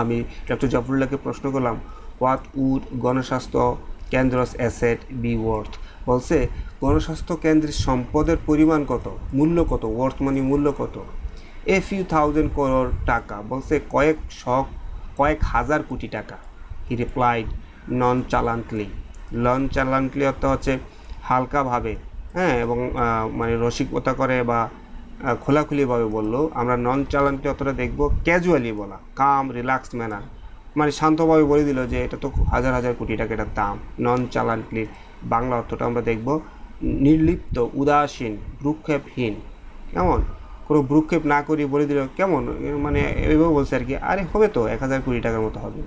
আমি ডক্টর জফরুল্লাহকে প্রশ্ন করলাম হোয়াট উড গণস্বাস্থ্য ক্যান্দ্রস অ্যাসেট বি ওয়ার্থ বলছে গণস্বাস্থ্য কেন্দ্রের সম্পদের পরিমাণ কত মূল্য কত ওয়ার্থ মানি মূল্য কত এ ফিউ থাউজেন্ড করোর টাকা বলছে কয়েক শ কয়েক হাজার কোটি টাকা হি রিপ্লাইড নন চালান্টলি লন চালান্টলি অর্থ হচ্ছে হালকাভাবে হ্যাঁ এবং মানে রসিকতা করে বা খোলাখুলিভাবে বললো আমরা নন চালান্টলি অতটা দেখব ক্যাজুয়ালি বলা কাম রিল্যাক্স ম্যানার মানে শান্তভাবে বলে দিল যে এটা তো হাজার হাজার কোটি টাকা এটার দাম নন চালান ক্লিপ বাংলা অর্থটা আমরা দেখব নির্লিপ্ত উদাসীন ভ্রুক্ষেপহীন কেমন কোনো ভ্রুক্ষেপ না করিয়ে বলে দিল কেমন মানে এভাবে বলছে আর কি আরে হবে তো এক হাজার কোটি টাকার মতো হবে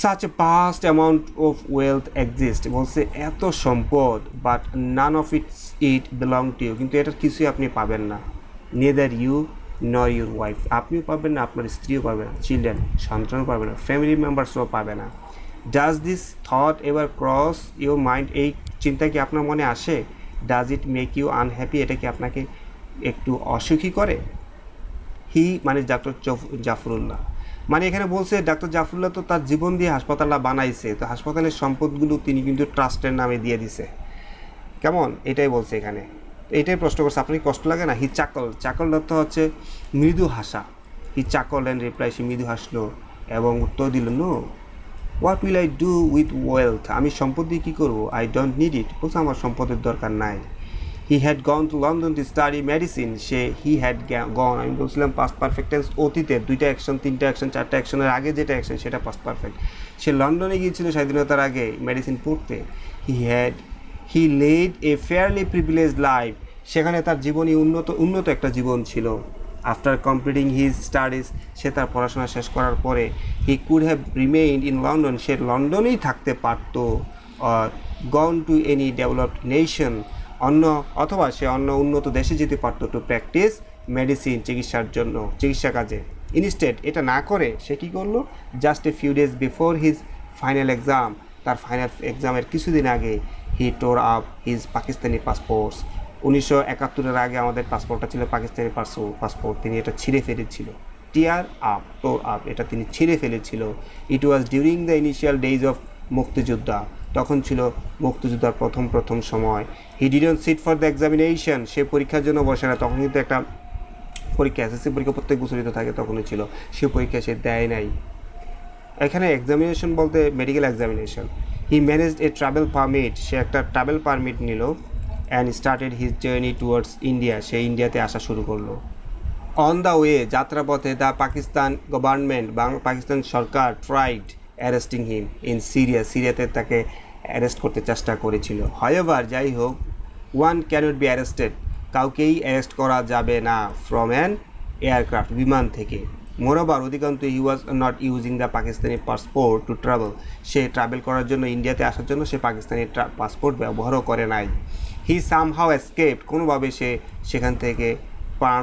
such vast amount of wealth exist বলছে এত সম্পদ but none of its it belong to you কিন্তু এটার কিছুই আপনি পাবেন না neither you nor your wife আপনিও পাবেন না আপনার স্ত্রীও পাবে না চিলড্রেন সন্তানও পাবে না ফ্যামিলি মেম্বার্সও পাবে না does this thought ever cross your mind এই চিন্তা কি আপনার মনে আসে does it make you unhappy এটা কি আপনাকে একটু অসুখী করে হি মানে ডাক্তার জাফরুল্লাহ মানে এখানে বলছে ডাক্তার জাফরুল্লাহ তো তার জীবন দিয়ে হাসপাতালটা বানাইছে তো হাসপাতালের সম্পদগুলো তিনি কিন্তু ট্রাস্টের নামে দিয়ে দিছে কেমন এটাই বলছে এখানে এইটাই প্রশ্ন করছে আপনার কষ্ট লাগে না হি চাকল চাকল অর্থ হচ্ছে মৃদু হাসা হি চাকল অ্যান্ড রিপ্লাই সে মৃদু হাসলো এবং উত্তর দিল no what will I do with wealth আমি সম্পদ দিয়ে কী করবো আই ডোন্ট নিড ইট বলছে আমার সম্পদের দরকার নাই he had gone to London to study medicine সে হি হ্যাড গন আমি বলছিলাম পাস্ট পারফেক্টেন্স অতীতে দুইটা অ্যাকশন তিনটা অ্যাকশন চারটা অ্যাকশনের আগে যেটা অ্যাকশন সেটা পাস্ট পারফেক্ট সে লন্ডনে গিয়েছিল স্বাধীনতার আগে মেডিসিন পড়তে he had he led a fairly privilege life সেখানে তার জীবনী উন্নত উন্নত একটা জীবন ছিল আফটার কমপ্লিটিং হিজ স্টাডিজ সে তার পড়াশোনা শেষ করার পরে he could have remain in London সে লন্ডনেই থাকতে পারত or gone to any developed nation অন্য অথবা সে অন্য উন্নত দেশে যেতে পারতো টু প্র্যাকটিস মেডিসিন চিকিৎসার জন্য চিকিৎসা কাজে ইনস্টেড এটা না করে সে কী করলো just a few days before his final exam তার ফাইনাল এক্সামের কিছুদিন আগে হি টোর আপ হিজ পাকিস্তানি পাসপোর্টস উনিশশো একাত্তরের আগে আমাদের পাসপোর্টটা ছিল পাকিস্তানি পাসপোর্ট তিনি এটা ছিঁড়ে ফেলেছিল টিয়ার আপ টোর আপ এটা তিনি ছিঁড়ে ফেলেছিল it was during the initial days of মুক্তিযোদ্ধা তখন ছিল মুক্তিযোদ্ধার প্রথম প্রথম সময় he didn't sit for the examination সে পরীক্ষার জন্য বসে না তখন কিন্তু একটা পরীক্ষা এসএসসি পরীক্ষা প্রত্যেক বছরই তো থাকে তখনই ছিল সে পরীক্ষা সে দেয় নাই এখানে এক্সামিনেশন বলতে medical examination he managed a travel permit সে একটা ট্রাভেল পারমিট নিল and started his journey towards India সে ইন্ডিয়াতে আসা শুরু করলো অন দ্য ওয়ে যাত্রাপথে দ্য পাকিস্তান গভর্নমেন্ট পাকিস্তান সরকার tried arresting him in Syria সিরিয়াতে তাকে অ্যারেস্ট করতে চেষ্টা করেছিল হয়েভার যাই হোক ওয়ান ক্যানট বি অ্যারেস্টেড কাউকেই অ্যারেস্ট করা যাবে না ফ্রম অ্যান এয়ারক্রাফট বিমান থেকে মোরাবার অধিকান্ত he was not using the Pakistani passport to travel সে ট্রাভেল করার জন্য ইন্ডিয়াতে আসার জন্য সে পাকিস্তানি পাসপোর্ট ব্যবহারও করে নাই হি সাম হাউ এসকেপ কোনোভাবে সে সেখান থেকে প্রাণ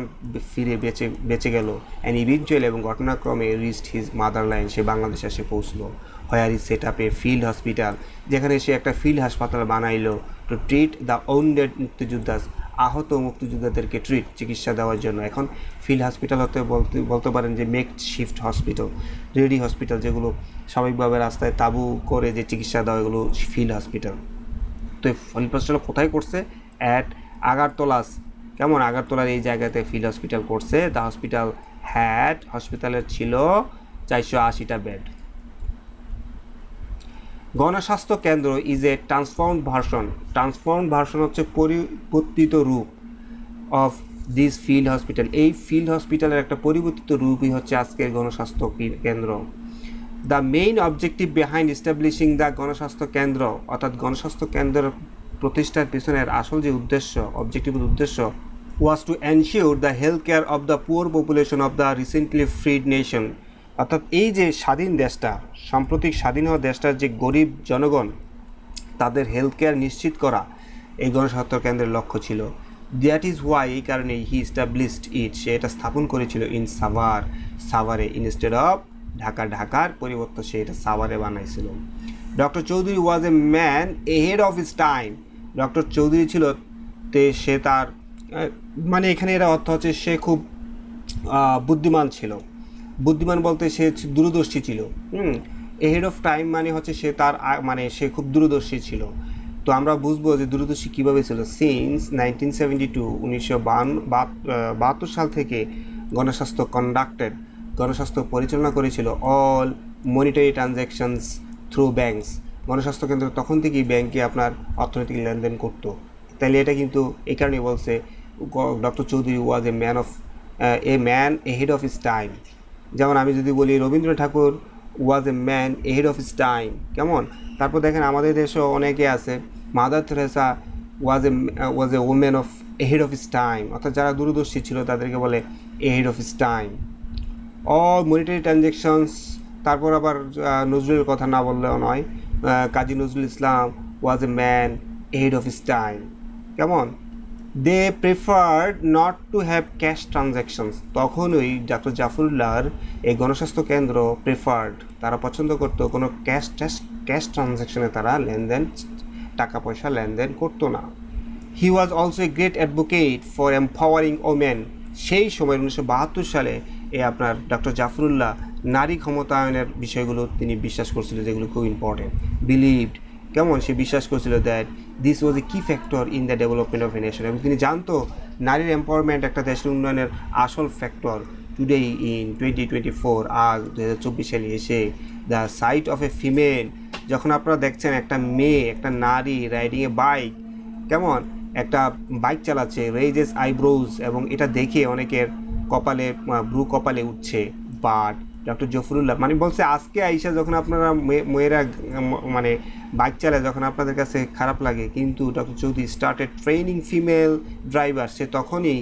ফিরে বেঁচে বেঁচে গেল অ্যান্ড ইভিনচুয়াল এবং ঘটনাক্রমে রিস্ট হিজ মাদারল্যান্ড সে বাংলাদেশে এসে পৌঁছলো where is set up a field hospital যেখানে সে একটা ফিল্ড হাসপাতাল বানাইলো টু ট্রিট দ্য ওন্ডেড মুক্তিযোদ্ধাস আহত মুক্তিযোদ্ধাদেরকে ট্রিট চিকিৎসা দেওয়ার জন্য এখন ফিল্ড হসপিটাল হতে বলতে বলতে পারেন যে makeshift hospital ready hospital যেগুলো স্বাভাবিকভাবে রাস্তায় তাবু করে যে চিকিৎসা দেওয়া এগুলো ফিল্ড হসপিটাল তো ফিল্ড হসপিটাল কোথায় করছে অ্যাট আগারতলাস কেমন আগারতলার এই জায়গাতে ফিল্ড হসপিটাল করছে দ্য হসপিটাল হ্যাট হসপিটালের ছিল চারশো আশিটা bed Gonoshasthaya Kendra is a transform version transform version হচ্ছে পরিবর্তিত রূপ অফ দিস ফিল্ড হসপিটাল এই ফিল্ড হসপিটালের একটা পরিবর্তিত রূপই হচ্ছে আজকের Gonoshasthaya Kendra the main objective behind establishing the Gonoshasthaya Kendra অর্থাৎ গণস্বাস্থ্য কেন্দ্র প্রতিষ্ঠার পিছনের আসল যে উদ্দেশ্য অবজেক্টিভ উদ্দেশ্য was to ensure the health care of the poor population of the recently freed nation অর্থাৎ এই যে স্বাধীন দেশটা সাম্প্রতিক স্বাধীন হওয়া দেশটার যে গরিব জনগণ তাদের হেলথ কেয়ার নিশ্চিত করা এই গণস্বার্থ কেন্দ্রের লক্ষ্য ছিল দ্যাট ইজ ওয়াই এই কারণে হি স্টাবলিশড ইট সে এটা স্থাপন করেছিল ইন সাভার সাভারে ইনস্টেড অফ ঢাকা ঢাকার পরিবর্তে সে এটা সাভারে বানাইছিল doctor Chowdhury was a man a head of his time doctor Chowdhury ছিল তে সে তার মানে এখানে এটা অর্থ হচ্ছে সে খুব বুদ্ধিমান ছিল বুদ্ধিমান বলতে সে দূরদর্শী ছিল হুম এহেড অফ টাইম মানে হচ্ছে সে তার মানে সে খুব দূরদর্শী ছিল তো আমরা বুঝবো যে দূরদর্শী কীভাবে ছিল সিন্স নাইনটিন সেভেন্টি টু উনিশশো বাহাত্তর সাল থেকে গণস্বাস্থ্য কন্ডাক্টেড গণস্বাস্থ্য পরিচালনা করেছিল all monetary transactions through banks Gonoshasthaya Kendra তখন থেকেই ব্যাংকে আপনার অর্থনৈতিক লেনদেন করত তাহলে এটা কিন্তু এই কারণে বলছে doctor Chowdhury was a man of a man a head of his time যেমন আমি যদি বলি Rabindra Thakur was a man ahead of his time কেমন তারপর দেখেন আমাদের দেশে অনেকে আছে Mother Teresa was a was a women of ahead of his time অর্থাৎ যারা দূরদর্শী ছিল তাদেরকে বলে ahead of his time all monetary transactions তারপর আবার নজরুলের কথা না বললেও নয় কাজী Nazrul Islam was a man ahead of his time কেমন they prefer not to have cash transactions তখনই ডক্টর জাফরুল্লাহর এই গণস্বাস্থ্য কেন্দ্র প্রেফার্ড তারা পছন্দ করতো কোনো ক্যাশ ট্যাশ ক্যাশ ট্রানজ্যাকশনে তারা লেনদেন টাকা পয়সা লেনদেন করতো না he was also a great advocate for empowering women সেই সময় উনিশশো বাহাত্তর সালে এ আপনার ডক্টর জাফরুল্লাহ নারী ক্ষমতায়নের বিষয়গুলো তিনি বিশ্বাস করছিলেন যেগুলো খুব ইম্পর্টেন্ট বিলিভড কেমন সে বিশ্বাস করছিল that this was a key factor in the development of a nation এবং তিনি জানতো নারীর এম্পাওয়ারমেন্ট একটা দেশের উন্নয়নের আসল factor today in twenty twenty four আজ দু হাজার চব্বিশ সালে এসে the sight of a female যখন আপনারা দেখছেন একটা মেয়ে একটা নারী রাইডিং এ বাইক কেমন একটা বাইক চালাচ্ছে রেজেস আইব্রোজ এবং এটা দেখে অনেকের কপালে ব্রু কপালে উঠছে বাট ডক্টর জফরুল্লাহ মানে বলছে আজকে আইসা যখন আপনারা মেয়েরা মানে বাইক চালায় যখন আপনাদের কাছে খারাপ লাগে কিন্তু doctor Chowdhury started training female driver সে তখনই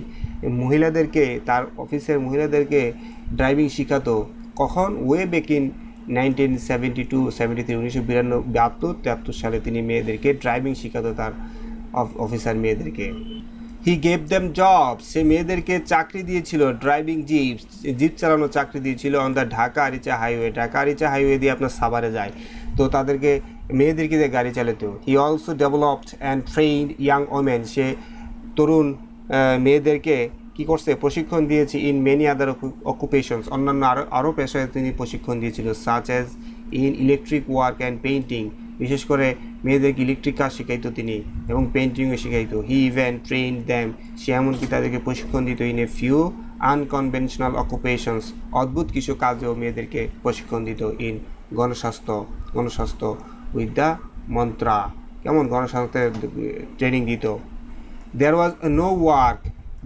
মহিলাদেরকে তার অফিসের মহিলাদেরকে ড্রাইভিং শেখাতো কখন way back in nineteen seventy two seventy three উনিশশো সালে তিনি মেয়েদেরকে ড্রাইভিং শেখাতো তার অফিসার মেয়েদেরকে হি গেভ দেম জব সে মেয়েদেরকে চাকরি দিয়েছিল ড্রাইভিং জিপ জিপ চালানো চাকরি দিয়েছিল on the Dhaka Aricha highway Dhaka Aricha highway দিয়ে আপনার সাভারে যায় তো তাদেরকে মেয়েদেরকে দিয়ে গাড়ি চালাতো he also developed and train young women সে তরুণ মেয়েদেরকে কি করছে প্রশিক্ষণ দিয়েছে ইন মেনি আদার অকুপেশনস অন্যান্য আরও আরও পেশায় তিনি প্রশিক্ষণ দিয়েছিল such as in electric work and painting বিশেষ করে মেয়েদেরকে ইলেকট্রিক কাজ শেখাইতো তিনি এবং পেন্টিংও শেখাইতো হি ইভেন ট্রেন দ্যাম সে এমনকি তাদেরকে প্রশিক্ষণ দিত in a few unconventional occupations অদ্ভুত কিছু কাজেও মেয়েদেরকে প্রশিক্ষণ দিত ইন গণস্বাস্থ্য গণস্বাস্থ্য উইথ দ্য মন্ত্রা কেমন গণস্বাস্থ্যের ট্রেনিং দিত there was no work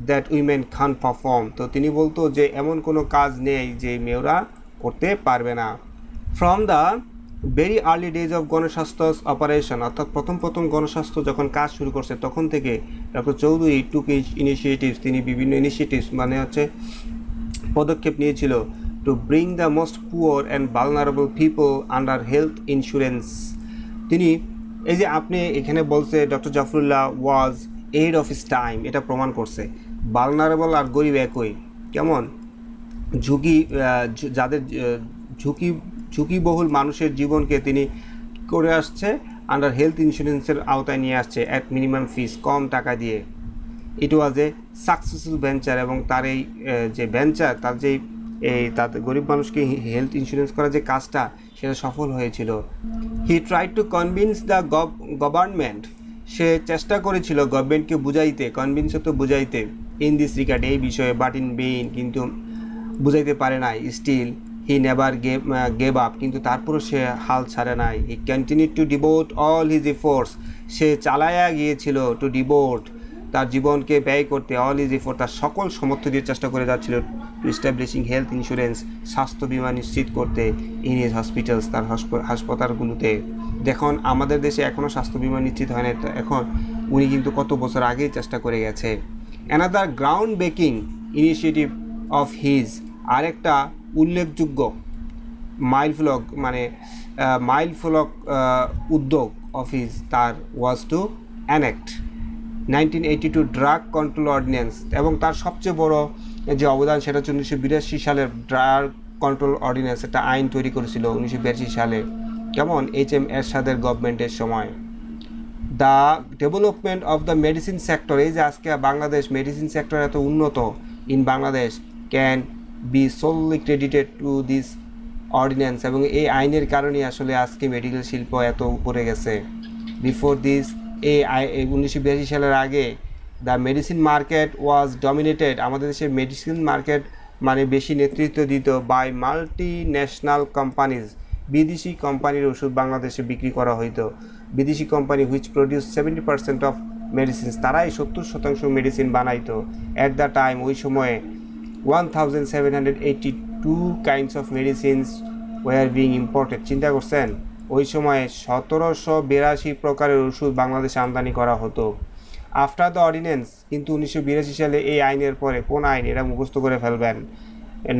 that women can perform তো তিনি বলতো যে এমন কোনো কাজ নেই যে মেয়েরা করতে পারবে না from the very early days of Gonoshasthaya operation অর্থাৎ প্রথম প্রথম গণস্বাস্থ্য যখন কাজ শুরু করছে তখন থেকে ডক্টর চৌধুরী টুক ইনিশিয়েটিভস তিনি বিভিন্ন ইনিশিয়েটিভস মানে হচ্ছে পদক্ষেপ নিয়েছিল to bring the most poor and vulnerable people under health insurance তিনি এই যে আপনি এখানে বলছে doctor Zafrullah was ahead of his time এটা প্রমাণ করছে বালনারেবল আর গরিব একই কেমন ঝুঁকি যাদের ঝুঁকি ঝুঁকিবহুল মানুষের জীবনকে তিনি করে আসছে আন্ডার হেলথ ইন্স্যুরেন্সের আওতায় নিয়ে আসছে অ্যাট মিনিমাম ফিস কম টাকা দিয়ে ইট ওয়াজ এ সাকসেসফুল ভেঞ্চার এবং তার এই যে ভেঞ্চার তার যেই এই তাতে গরিব মানুষকে হেলথ ইন্স্যুরেন্স করার যে কাজটা সেটা সফল হয়েছিল he try to convince the government সে চেষ্টা করেছিল গভর্নমেন্টকে বুঝাইতে কনভিন্স তো বুঝাইতে ইন দিস রিগার্ড এই বিষয়ে বাট ইন বেইন কিন্তু বুঝাইতে পারে নাই still he never gave gave up কিন্তু তারপরও সে হাল ছাড়ে নাই he continue to devote all his efforts সে চালায়া গিয়েছিল টু ডিভোট তার জীবনকে ব্যয় করতে অল ইজ এফোর তার সকল সমর্থ দিয়ে চেষ্টা করে যাচ্ছিল ইস্টাবলিশিং হেলথ ইন্স্যুরেন্স স্বাস্থ্য বিমা নিশ্চিত করতে ইন ইজ হসপিটালস তার হাসপাতালগুলোতে দেখুন আমাদের দেশে এখনও স্বাস্থ্য বিমা নিশ্চিত হয় না এখন উনি কিন্তু কত বছর আগেই চেষ্টা করে গেছে another ground breaking initiative of his আরেকটা উল্লেখযোগ্য মাইল মানে মাইল উদ্যোগ অফিস তার was to enact nineteen eighty two drug control ordinance এবং তার সবচেয়ে বড় যে অবদান সেটা হচ্ছে উনিশশো বিরাশি সালের ড্রাগ কন্ট্রোল অর্ডিন্যান্স একটা আইন তৈরি করেছিল উনিশশো বিরাশি সালে কেমন এইচ এম এরশাদের গভর্নমেন্টের সময় the development of the medicine sector এই যে আজকে বাংলাদেশ মেডিসিন সেক্টর এত উন্নত in Bangladesh can be solely credited to this ordinance এবং এই আইনের কারণে আসলে আজকে মেডিকেল শিল্প এত উপরে গেছে বিফোর দিস এই আই উনিশশো বিরাশি সালের আগে the medicine market was dominated আমাদের দেশে মেডিসিন মার্কেট মানে বেশি নেতৃত্ব দিত বাই মাল্টি ন্যাশনাল কোম্পানিজ বিদেশি কোম্পানির ওষুধ বাংলাদেশে বিক্রি করা হইতো বিদেশি company which produce seventy percent of medicines তারাই সত্তর শতাংশ মেডিসিন বানাইতো অ্যাট দ্য টাইম ওই সময়ে 1782 kinds of medicines were being imported চিন্তা করছেন ওই সময়ে সতেরোশো বিরাশি প্রকারের ওষুধ বাংলাদেশ আমদানি করা হতো আফটার দ্য অর্ডিন্যান্স কিন্তু উনিশশো বিরাশি সালে এই আইনের পরে কোন আইন এটা মুখস্থ করে ফেলবেন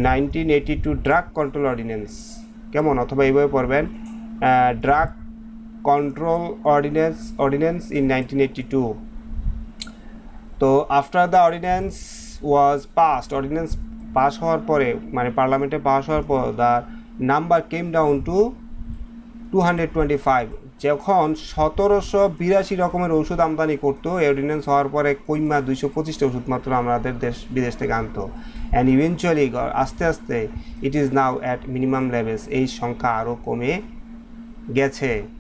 nineteen eighty two drug control ordinance কেমন অথবা এইভাবে পড়বেন drug control ordinance ordinance in nineteen eighty two তো after the ordinance was passed ordinance pass হওয়ার পরে মানে পার্লামেন্টে পাস হওয়ার পর the number came down to two hundred twenty five যখন সতেরোশো বিরাশি রকমের ওষুধ আমদানি করতো অর্ডিন্যান্স হওয়ার পরে কইমা দুইশো পঁচিশটা ওষুধ মাত্র আমাদের দেশ বিদেশ থেকে আনতো অ্যান্ড ইভেনচুয়ালি আস্তে আস্তে it is now at minimum levels এই সংখ্যা আরও কমে গেছে